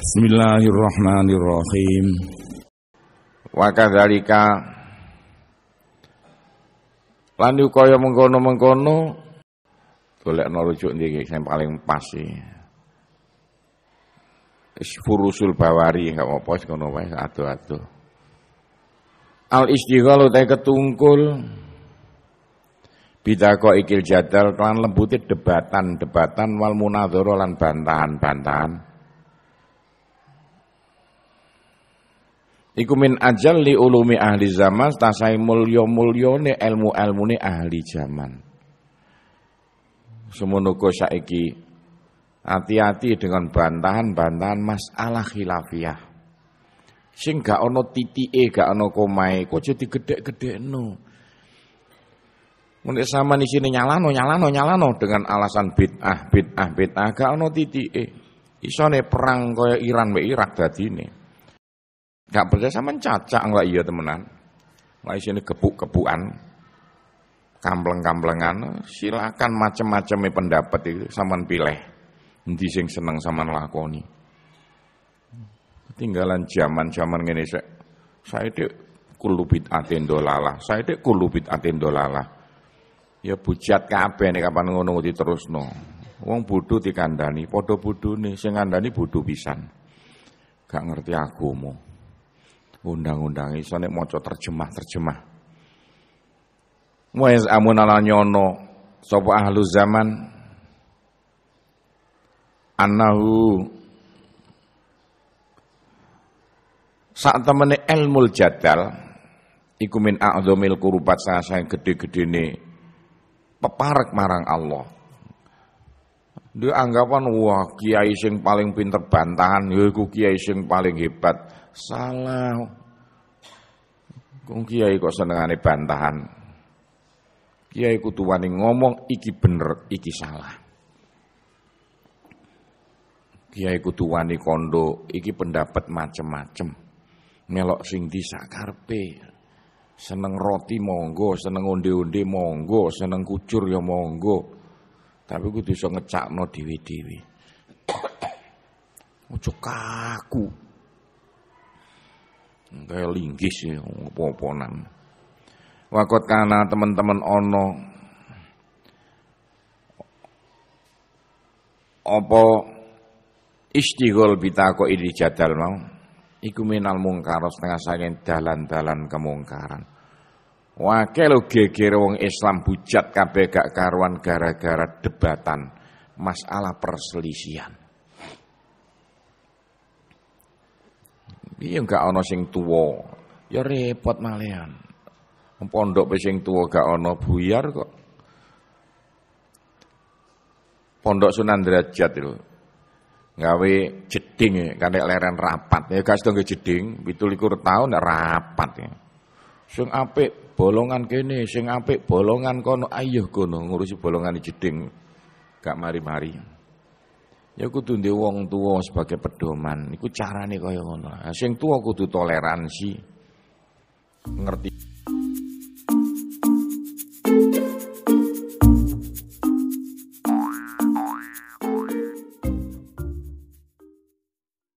Bismillahirrahmanirrahim. Wa kadzalika lan kaya mengkono-mengkono golek rujuk iki sing paling pas iki. Furusul bawari gak mau apa ngono wae ado-ado. Al istighal utai ketungkul Bidako ikil jadal kelan lembute debatan-debatan wal munadzara lan bantahan-bantahan. Iku min ajal li ulumi ahli zaman tasai mulyo mulyone ilmu ni ahli zaman. Semono saiki hati-hati dengan bantahan-bantahan masalah khilafiyah. Sing gak ana e, gak ono komai, kok jadi gede-gede no. Mulai sama di sini nyalano, nyalano, nyalano dengan alasan ah bid'ah, bid'ah, bid'ah, gak ana titike. Isone perang kaya Iran be Irak tadi nih. Gak percaya sama cacak enggak iya temenan. Lah sini gebuk-gebukan, kampleng-kamplengan, silakan macam macam pendapat itu saman pilih. Endi sing seneng sama lakoni. Ketinggalan zaman-zaman ngene sik. Saya dek kulubit atin lala saya dek kulubit atin lala Ya bujat kabeh nek kapan ngono terus diterusno. Wong bodho dikandani, padha nih sing kandani bodho pisan. Gak ngerti agama undang-undang iso nek maca terjemah-terjemah. Wa amun ala nyono sapa ahlu zaman annahu Saat temene ilmul jadal iku min a'dzamil kurubat saya gede-gedene peparek marang Allah dia anggapan wah kiai sing paling pinter bantahan, ya iku kiai sing paling hebat. Salah. Kung kiai kok senengane bantahan. Kiai kudu wani ngomong iki bener, iki salah. Kiai kudu wani kondo, iki pendapat macem-macem. Melok sing disakarpe, Seneng roti monggo, seneng onde-onde monggo, seneng kucur ya monggo. Tapi gue bisa ngecak no diwi diwi Ojo kaku. Kayak linggis ya, poponan. Wakot kana teman-teman ono opo istighol bitako ini jadal mau iku minal mungkar setengah saking dalan-dalan kemungkaran. Wake lo geger wong Islam bujat kabeh gak karuan gara-gara debatan masalah perselisihan. Iya gak ono sing tuwa, ya repot malian. Pondok pe sing tuwa gak ono buyar kok. Pondok Sunan Derajat itu gawe jeding ya, kantek leren rapat. Ya kasih tonggo jeding, 27 tahun rapat ya sing apik bolongan kene, sing apik bolongan kono, ayuh kono ngurusi bolongan jeding gak mari-mari. Ya kudu ndek wong tuwa sebagai pedoman, iku carane kaya ngono. Nah, sing tuwa kudu toleransi. Ngerti